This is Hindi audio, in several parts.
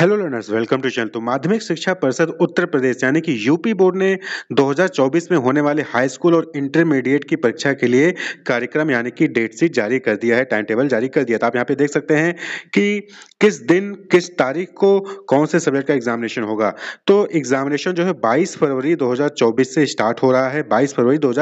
hello learners welcome to channel तो माध्यमिक शिक्षा परिषद उत्तर प्रदेश यानी कि यूपी बोर्ड ने 2024 में होने वाले हाई स्कूल और इंटरमीडिएट की परीक्षा के लिए कार्यक्रम यानी कि डेट शीट जारी कर दिया है टाइम टेबल जारी कर दिया था तो आप यहां पे देख सकते हैं कि किस दिन किस तारीख को कौन से सब्जेक्ट का एग्जामिनेशन होगा तो एग्जामिनेशन जो है बाईस फरवरी दो से स्टार्ट हो रहा है बाईस फरवरी दो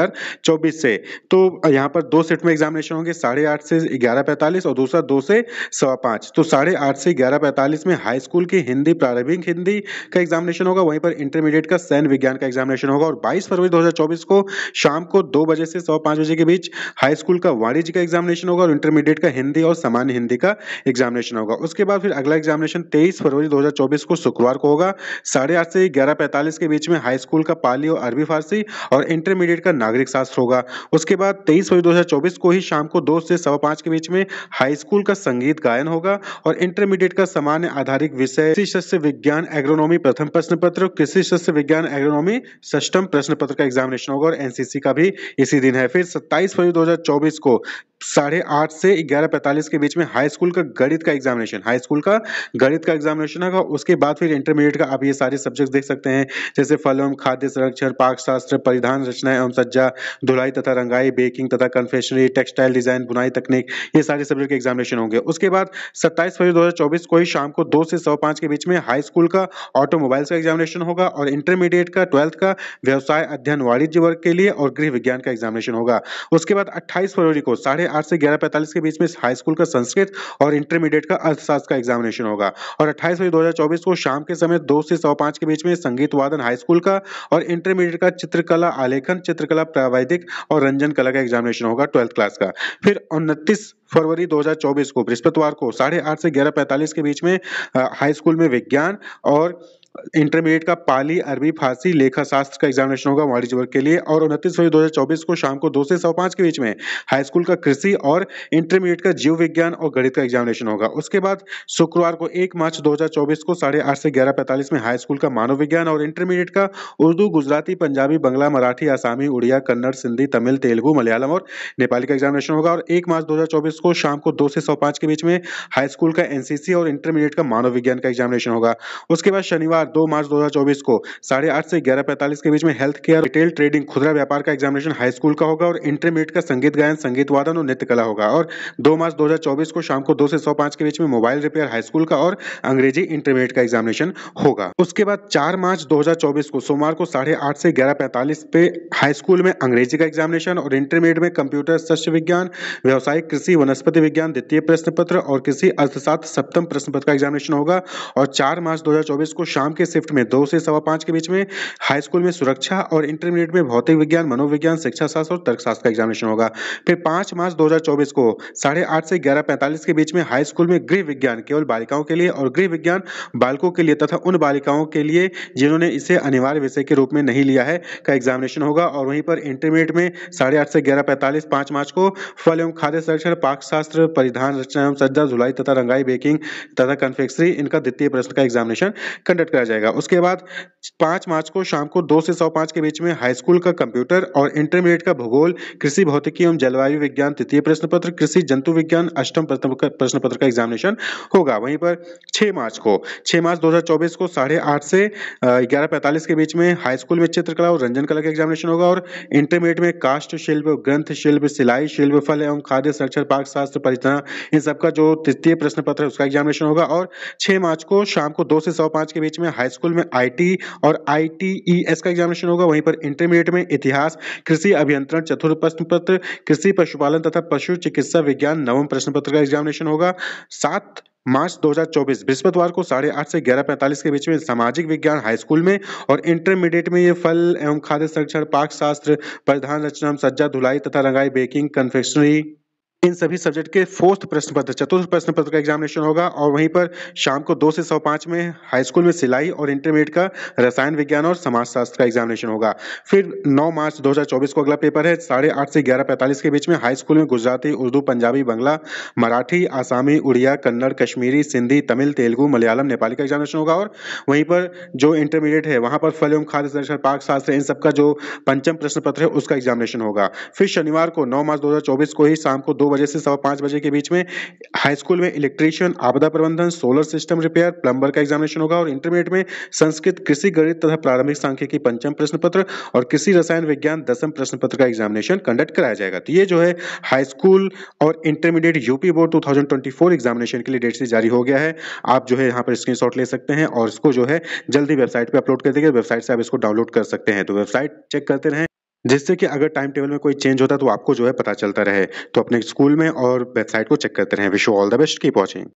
से तो यहाँ पर दो सेट में एग्जामिनेशन होंगे साढ़े आठ से ग्यारह पैंतालीस और दूसरा दो से सवा तो साढ़े आठ से ग्यारह पैंतालीस में हाई स्कूल स्कूल की हिंदी प्रारंभिक हिंदी का एग्जामिनेशन होगा वहीं पर इंटरमीडिएट का सैन्य विज्ञान का एग्जामिनेशन होगा और 22 फरवरी 2024 को शाम को दो बजे से सौ पांच बजे के बीच हाई स्कूल का वाणिज्य का एग्जामिनेशन होगा और इंटरमीडिएट का हिंदी और सामान्य हिंदी का एग्जामिनेशन होगा उसके बाद फिर अगला एग्जामिनेशन तेईस फरवरी दो को शुक्रवार को होगा साढ़े आठ से ग्यारह के बीच में हाई स्कूल का पाली और अरबी फारसी और इंटरमीडिएट का नागरिक शास्त्र होगा उसके बाद तेईस फरवरी दो को ही शाम को दो से सवा पांच के बीच में हाई स्कूल का संगीत गायन होगा और इंटरमीडिएट का सामान्य आधारित विषय विषय कृषि विज्ञान एग्रोनॉमी प्रथम प्रश्न पत्र कृषि शस्त्र विज्ञान एग्रोनॉमी सष्टम प्रश्न पत्र का एग्जामिनेशन होगा और एनसीसी का भी इसी दिन है फिर 27 फरवरी 2024 को साढ़े आठ से ग्यारह पैंतालीस के बीच में हाई स्कूल का गणित का एग्जामिनेशन हाई स्कूल का गणित का एग्जामिनेशन होगा उसके बाद फिर इंटरमीडिएट का आप ये सारे सब्जेक्ट देख सकते हैं जैसे फल एवं खाद्य संरक्षण पाकशास्त्र परिधान रचना एवं सज्जा धुलाई तथा रंगाई बेकिंग तथा कन्फेशनरी टेक्सटाइल डिजाइन बुनाई तकनीक ये सारे सब्जेक्ट के एग्जामिनेशन होंगे उसके बाद सत्ताईस फरवरी दो को ही शाम को दो से सौ के बीच में हाई स्कूल का ऑटोमोबाइल्स का एग्जामिनेशन होगा और इंटरमीडिएट का ट्वेल्थ का व्यवसाय अध्ययन वाणिज्य वर्ग के लिए और गृह विज्ञान का एग्जामिनेशन होगा उसके बाद अट्ठाईस फरवरी को साढ़े आठ से ग्यारह पैंतालीस के बीच में हाई स्कूल का संस्कृत और इंटरमीडिएट का अर्थशास्त्र का एग्जामिनेशन होगा और अट्ठाईस मई 2024 को शाम के समय दो से सौ पाँच के बीच में संगीत वादन हाई स्कूल का और इंटरमीडिएट का चित्रकला आलेखन चित्रकला प्रावैधिक और रंजन कला का एग्जामिनेशन होगा ट्वेल्थ क्लास का फिर उनतीस फरवरी 2024 को बृहस्पतिवार को साढ़े आठ से ग्यारह पैंतालीस के बीच में हाई स्कूल में विज्ञान और इंटरमीडिएट का पाली अरबी फारसी लेखा शास्त्र का एग्जामिनेशन होगा वाणिज्य वर्ग के लिए और उनतीस फरवरी दो को शाम को दो से सौ पांच के बीच में हाई स्कूल का कृषि और इंटरमीडिएट का जीव विज्ञान और गणित का एग्जामिनेशन होगा उसके बाद शुक्रवार को एक मार्च 2024 को साढ़े आठ से ग्यारह पैंतालीस में हाई स्कूल का मानव विज्ञान और इंटरमीडिएट का उर्दू गुजराती पंजाबी बंगला मराठी आसामी उड़िया कन्नड़ सिंधी तमिल तेलुगु मलयालम और नेपाली का एग्जामिनेशन होगा और एक मार्च दो को शाम को दो से सौ के बीच में हाई स्कूल का एनसीसी और इंटरमीडिएट का मानव विज्ञान का एग्जामिनेशन होगा उसके बाद शनिवार बुधवार 2 मार्च 2024 को साढ़े आठ से ग्यारह पैंतालीस के बीच में हेल्थ केयर रिटेल ट्रेडिंग खुदरा व्यापार का एग्जामिनेशन हाई स्कूल का होगा और इंटरमीडिएट का संगीत गायन संगीत वादन और नृत्य कला होगा और दो मार्च 2024 को शाम को दो से सौ के बीच में मोबाइल रिपेयर हाई स्कूल का और अंग्रेजी इंटरमीडिएट का एग्जामिनेशन होगा उसके बाद चार मार्च दो को सोमवार को साढ़े से ग्यारह पे हाई स्कूल में अंग्रेजी का एग्जामिनेशन और इंटरमीडिएट में कंप्यूटर सस्य विज्ञान व्यवसायिक कृषि वनस्पति विज्ञान द्वितीय प्रश्न पत्र और कृषि अर्थशास्त्र सप्तम प्रश्न पत्र का एग्जामिनेशन होगा और चार मार्च दो को शाम शाम के शिफ्ट में दो से सवा पाँच के बीच में हाई स्कूल में सुरक्षा और इंटरमीडिएट में भौतिक विज्ञान मनोविज्ञान शिक्षा शास्त्र और तर्कशास्त्र का एग्जामिनेशन होगा फिर पाँच मार्च दो को साढ़े से ग्यारह के बीच में हाई स्कूल में गृह विज्ञान केवल बालिकाओं के लिए और गृह विज्ञान बालकों के लिए तथा उन बालिकाओं के लिए जिन्होंने इसे अनिवार्य विषय के रूप में नहीं लिया है का एग्जामिनेशन होगा और वहीं पर इंटरमीडिएट में साढ़े आठ से ग्यारह पैंतालीस पांच मार्च को फल एवं खाद्य संरक्षण पाकशास्त्र परिधान रचना एवं सज्जा धुलाई तथा रंगाई बेकिंग तथा कन्फेक्शनरी इनका द्वितीय प्रश्न का एग्जामिनेशन कंडक्ट कर किया जाएगा उसके बाद पाँच मार्च को शाम को दो से सौ पाँच के बीच में हाई स्कूल का कंप्यूटर और इंटरमीडिएट का भूगोल कृषि भौतिकी एवं जलवायु विज्ञान तृतीय प्रश्न पत्र कृषि जंतु विज्ञान अष्टम प्रश्न पत्र का एग्जामिनेशन होगा वहीं पर छः मार्च को छः मार्च दो को साढ़े से ग्यारह के बीच में हाई स्कूल में चित्रकला और रंजन कला का एग्जामिनेशन होगा और इंटरमीडिएट में काष्ट शिल्प ग्रंथ शिल्प सिलाई शिल्प फल एवं खाद्य संरक्षण पाक शास्त्र परिचना इन सबका जो तृतीय प्रश्न पत्र है उसका एग्जामिनेशन होगा और 6 मार्च को शाम को 2 से सौ पाँच के बीच में हाई स्कूल में आई और आई e का एग्जामिनेशन होगा वहीं पर इंटरमीडिएट में इतिहास कृषि अभियंत्रण चतुर्थ प्रश्न पत्र कृषि पशुपालन तथा पशु चिकित्सा विज्ञान नवम प्रश्न पत्र का एग्जामिनेशन होगा सात मार्च 2024 बृहस्पतिवार को साढ़े आठ से ग्यारह पैंतालीस के बीच में सामाजिक विज्ञान हाई स्कूल में और इंटरमीडिएट में ये फल एवं खाद्य संरक्षण पाक शास्त्र प्रधान रचना सज्जा धुलाई तथा रंगाई बेकिंग कन्फेक्शनरी इन सभी सब्जेक्ट के फोर्थ प्रश्न पत्र चतुर्थ प्रश्न पत्र का एग्जामिनेशन होगा और वहीं पर शाम को दो से सौ पांच में हाई स्कूल में सिलाई और इंटरमीडिएट का रसायन विज्ञान और समाजशास्त्र का एग्जामिनेशन होगा फिर 9 मार्च 2024 को अगला पेपर है साढ़े आठ से ग्यारह पैंतालीस के बीच में हाई स्कूल में गुजराती उर्दू पंजाबी बंगला मराठी आसामी उड़िया कन्नड़ कश्मीरी सिंधी तमिल तेलुगू मलयालम नेपाली का एग्जामिनेशन होगा और वहीं पर जो इंटरमीडिएट है वहाँ पर फल एवं खाद्य संरक्षण पाक शास्त्र इन सबका जो पंचम प्रश्न पत्र है उसका एग्जामिनेशन होगा फिर शनिवार को नौ मार्च दो को ही शाम को दो बजे से सवा पाँच बजे के बीच में हाई स्कूल में इलेक्ट्रीशियन आपदा प्रबंधन सोलर सिस्टम रिपेयर प्लम्बर का एग्जामिनेशन होगा और इंटरमीडिएट में संस्कृत कृषि गणित तथा प्रारंभिक सांख्यिकी पंचम प्रश्न पत्र और कृषि रसायन विज्ञान दसम प्रश्न पत्र का एग्जामिनेशन कंडक्ट कराया जाएगा तो ये जो है हाई स्कूल और intermediate UP board two examination के लिए डेट से जारी हो गया है आप जो है यहाँ पर स्क्रीन ले सकते हैं और इसको जो है जल्दी वेबसाइट पर अपलोड कर देंगे वेबसाइट से आप इसको डाउनलोड कर सकते हैं तो वेबसाइट चेक करते रहें जिससे कि अगर टाइम टेबल में कोई चेंज होता है तो आपको जो है पता चलता रहे तो अपने स्कूल में और वेबसाइट को चेक करते रहें wish you all the best की पॉचिंग